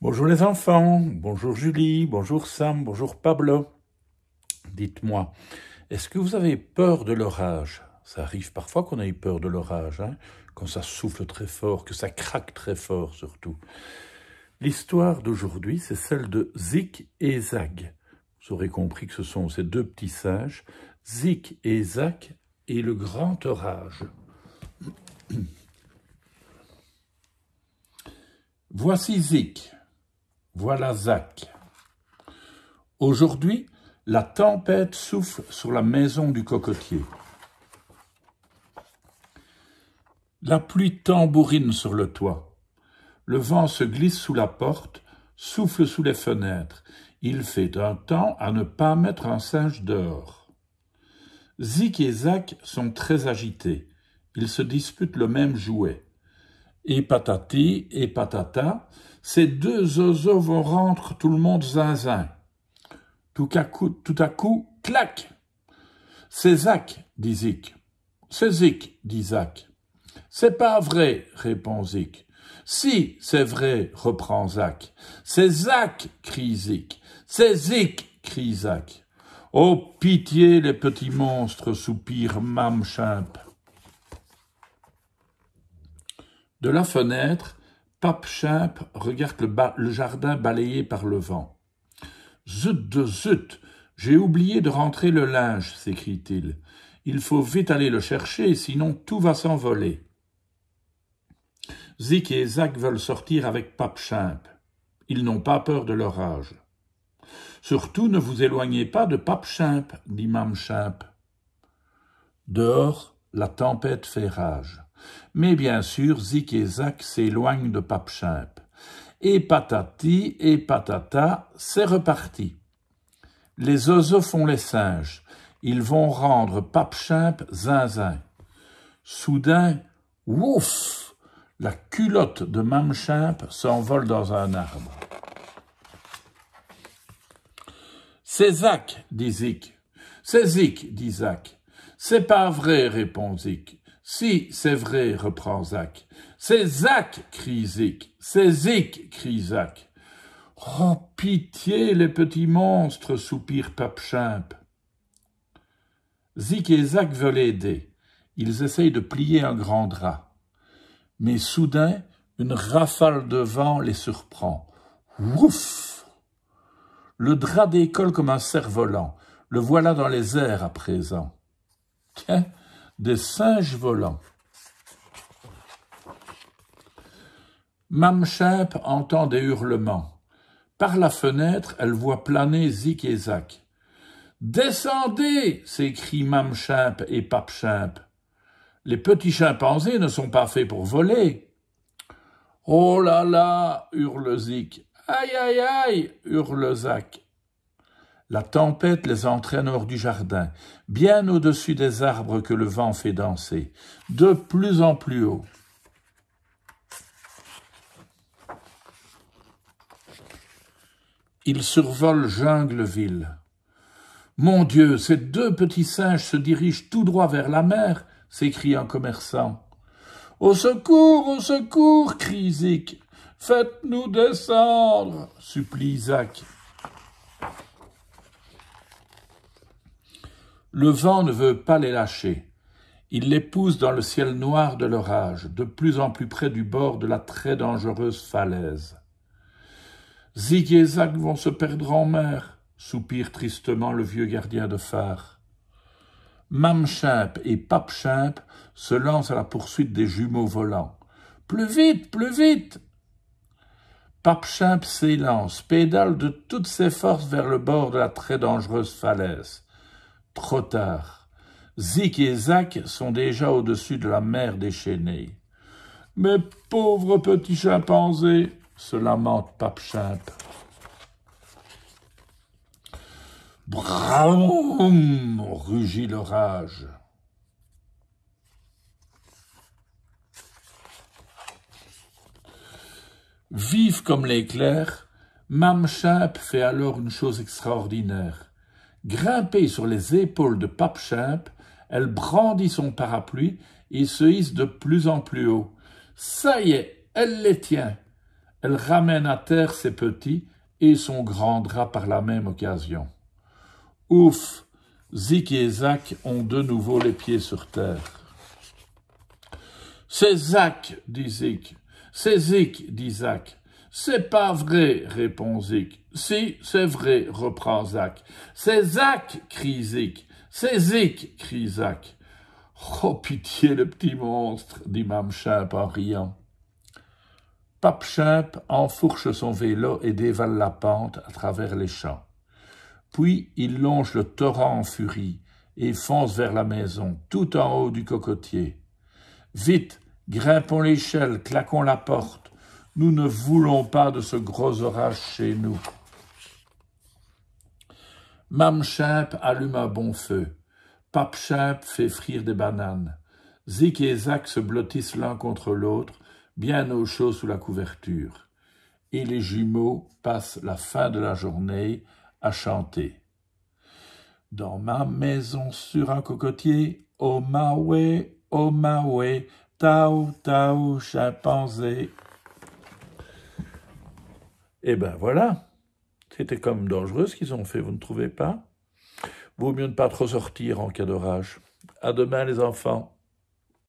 Bonjour les enfants, bonjour Julie, bonjour Sam, bonjour Pablo. Dites-moi, est-ce que vous avez peur de l'orage Ça arrive parfois qu'on ait peur de l'orage, hein, quand ça souffle très fort, que ça craque très fort surtout. L'histoire d'aujourd'hui, c'est celle de Zik et Zag. Vous aurez compris que ce sont ces deux petits singes, Zik et Zag et le grand orage. Voici Zik, voilà Zac. Aujourd'hui, la tempête souffle sur la maison du cocotier. La pluie tambourine sur le toit. Le vent se glisse sous la porte, souffle sous les fenêtres. Il fait un temps à ne pas mettre un singe dehors. Zik et Zac sont très agités. Ils se disputent le même jouet et patati et patata, ces deux oiseaux vont rentrer tout le monde zinzin. Tout à coup, tout à coup clac C'est Zach, dit Zic. C'est Zic, dit Zach. C'est pas vrai, répond Zic. Si, c'est vrai, reprend Zach. C'est Zach, crie Zic. C'est Zic, crie Zach. Oh, pitié, les petits monstres, soupire Mam De la fenêtre, Pape Chimp regarde le, jardin balayé par le vent. Zut de zut J'ai oublié de rentrer le linge s'écrie-t-il. Il faut vite aller le chercher, sinon tout va s'envoler. Zik et Zac veulent sortir avec Pape Chimp. Ils n'ont pas peur de l'orage. Surtout ne vous éloignez pas de Pape Chimp, dit Mame Chimp. Dehors, la tempête fait rage. Mais bien sûr, Zik et Zac s'éloignent de Pape Et patati et patata, c'est reparti. Les oiseaux font les singes. Ils vont rendre Pape zinzin. Soudain, ouf La culotte de Mame s'envole dans un arbre. C'est Zac, dit Zik. C'est Zik, dit Zac. C'est pas vrai, répond Zik. Si, c'est vrai, reprend Zach. C'est Zach, crie Zic. C'est Zic, crie Zach. Oh, pitié, les petits monstres, soupire Pape Zic et Zach veulent aider. Ils essayent de plier un grand drap. Mais soudain, une rafale de vent les surprend. Ouf Le drap décolle comme un cerf-volant. Le voilà dans les airs à présent. Tiens, des singes volants. chimp entend des hurlements. Par la fenêtre, elle voit planer Zik et Zac. Descendez s'écrient chimp et chimp Les petits chimpanzés ne sont pas faits pour voler. Oh là là hurle Zik. Aïe aïe aïe hurle Zak. La tempête les entraîne hors du jardin, bien au-dessus des arbres que le vent fait danser, de plus en plus haut. Ils survolent Jungleville. « Mon Dieu, ces deux petits singes se dirigent tout droit vers la mer, s'écrie un commerçant. Au secours, au secours, crie Faites-nous descendre, supplie Isaac. Le vent ne veut pas les lâcher. Il les pousse dans le ciel noir de l'orage, de plus en plus près du bord de la très dangereuse falaise. Zig et Zag vont se perdre en mer, soupire tristement le vieux gardien de phare. Mame et Pape Chimp se lancent à la poursuite des jumeaux volants. Plus vite, plus vite Pape s'élance, pédale de toutes ses forces vers le bord de la très dangereuse falaise. Trop tard. Zik et Zac sont déjà au-dessus de la mer déchaînée. Mes pauvres petits chimpanzés, se lamente Pape Chimp. Braum rugit l'orage. Vive comme l'éclair, Mam Chimp fait alors une chose extraordinaire. Grimpée sur les épaules de Pape elle brandit son parapluie et se hisse de plus en plus haut. Ça y est, elle les tient. Elle ramène à terre ses petits et son grand drap par la même occasion. Ouf, Zik et Zak ont de nouveau les pieds sur terre. C'est Zac, dit Zik. C'est Zik, dit Zac. C'est pas vrai, répond Zic. Si, c'est vrai, reprend Zac. C'est Zac, crie Zic. C'est Zic, crie Zac. Oh, pitié, le petit monstre, dit Mame Chimp en riant. Pape Chimp enfourche son vélo et dévale la pente à travers les champs. Puis il longe le torrent en furie et fonce vers la maison, tout en haut du cocotier. Vite, grimpons l'échelle, claquons la porte. Nous ne voulons pas de ce gros orage chez nous. Mamchimp allume un bon feu. Papchimp fait frire des bananes. Zik et Zac se blottissent l'un contre l'autre, bien au chaud sous la couverture. Et les jumeaux passent la fin de la journée à chanter. Dans ma maison sur un cocotier, Omawe, Omawe, Tao, Tao, chimpanzé, eh ben voilà, c'était comme dangereux ce qu'ils ont fait, vous ne trouvez pas Vaut mieux ne pas trop sortir en cas d'orage. À demain les enfants.